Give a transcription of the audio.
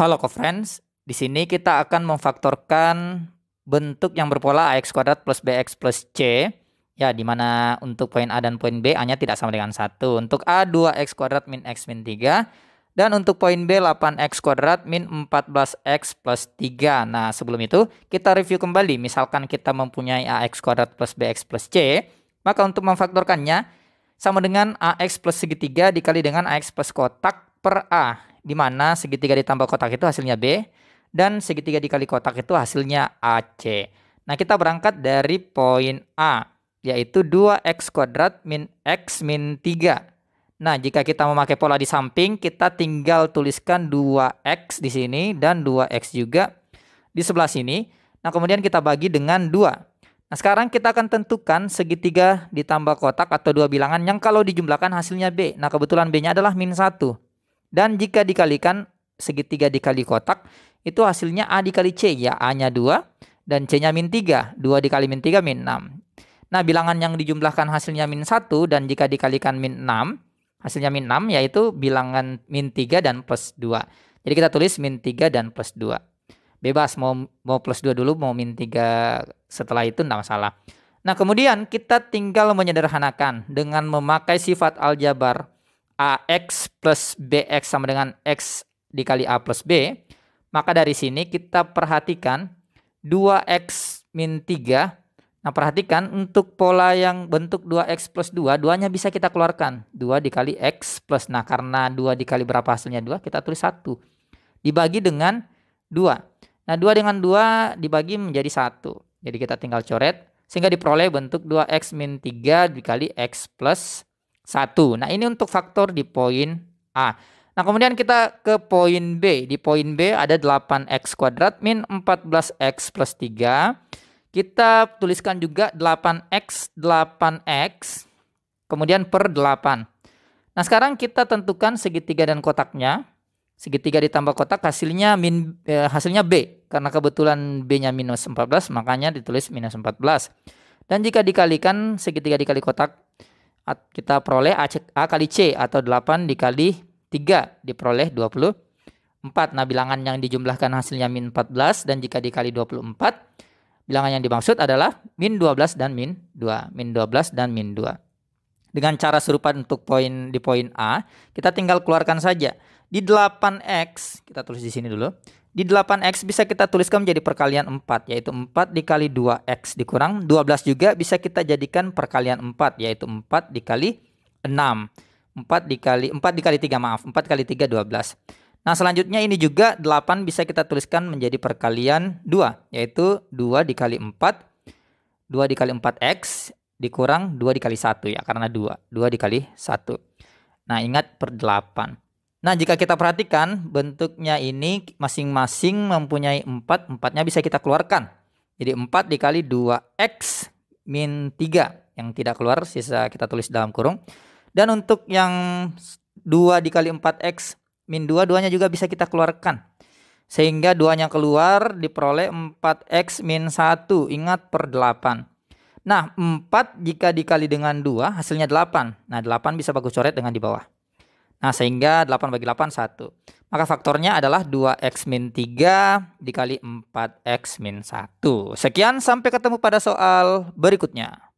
Halo friends, di sini kita akan memfaktorkan bentuk yang berpola ax kuadrat plus bx plus c ya di mana untuk poin a dan poin b a-nya tidak sama dengan satu. Untuk a 2x kuadrat min x min 3 dan untuk poin b 8x kuadrat min 14x plus 3. Nah, sebelum itu kita review kembali misalkan kita mempunyai ax kuadrat plus bx plus c, maka untuk memfaktorkannya sama dengan ax plus segitiga dikali dengan ax plus kotak per A, di mana segitiga ditambah kotak itu hasilnya B, dan segitiga dikali kotak itu hasilnya AC. Nah, kita berangkat dari poin A, yaitu 2x kuadrat min x min 3. Nah, jika kita memakai pola di samping, kita tinggal tuliskan 2x di sini dan 2x juga di sebelah sini. Nah, kemudian kita bagi dengan 2. Nah, sekarang kita akan tentukan segitiga ditambah kotak atau dua bilangan yang kalau dijumlahkan hasilnya B. Nah, kebetulan B-nya adalah min 1. Dan jika dikalikan segitiga dikali kotak, itu hasilnya A dikali C. Ya, A-nya 2 dan C-nya min 3. 2 dikali min 3 min 6. Nah, bilangan yang dijumlahkan hasilnya min 1 dan jika dikalikan min 6, hasilnya min 6 yaitu bilangan min 3 dan plus 2. Jadi kita tulis min 3 dan plus 2. Bebas mau mau plus 2 dulu, mau min 3 setelah itu tidak masalah. Nah, kemudian kita tinggal menyederhanakan dengan memakai sifat aljabar AX plus BX sama dengan X dikali A plus B, maka dari sini kita perhatikan 2X min 3. Nah perhatikan untuk pola yang bentuk 2X plus 2, 2-nya bisa kita keluarkan. 2 dikali X plus, nah karena 2 dikali berapa hasilnya 2, kita tulis 1. Dibagi dengan 2. Nah 2 dengan 2 dibagi menjadi 1. Jadi kita tinggal coret, sehingga diperoleh bentuk 2X min 3 dikali X plus 1. Nah, ini untuk faktor di poin A. Nah, kemudian kita ke poin B. Di poin B ada 8x kuadrat min 14x plus 3. Kita tuliskan juga 8x, 8x, kemudian per 8. Nah, sekarang kita tentukan segitiga dan kotaknya. Segitiga ditambah kotak hasilnya min eh, hasilnya B karena kebetulan B-nya minus 14 makanya ditulis minus 14. Dan jika dikalikan segitiga dikali kotak kita peroleh A, A kali C atau 8 dikali 3 diperoleh 24. Nah, bilangan yang dijumlahkan hasilnya min 14 dan jika dikali 24, bilangan yang dimaksud adalah min 12 dan min 2. Min 12 dan min 2. Dengan cara serupa untuk poin di poin A, kita tinggal keluarkan saja. Di 8X, kita tulis di sini dulu. Di 8X bisa kita tuliskan menjadi perkalian 4, yaitu 4 dikali 2X dikurang. 12 juga bisa kita jadikan perkalian 4, yaitu 4 dikali 6. 4 dikali 4 dikali 3 maaf, 4 kali 3 12. Nah, selanjutnya ini juga 8 bisa kita tuliskan menjadi perkalian 2, yaitu 2 dikali 4 2 dikali 4x dikurang 2 dikali 1 ya karena 2. 2 dikali 1. Nah, ingat per 8. Nah, jika kita perhatikan bentuknya ini masing-masing mempunyai 4, 4-nya bisa kita keluarkan. Jadi 4 dikali 2x min 3 yang tidak keluar sisa kita tulis dalam kurung. Dan untuk yang 2 dikali 4x min 2, duanya juga bisa kita keluarkan. Sehingga duanya keluar diperoleh 4x min 1, ingat per 8. Nah, 4 jika dikali dengan 2 hasilnya 8. Nah, 8 bisa bagus coret dengan di bawah. Nah, sehingga 8 bagi 8 1. Maka faktornya adalah 2x min 3 dikali 4x min 1. Sekian, sampai ketemu pada soal berikutnya.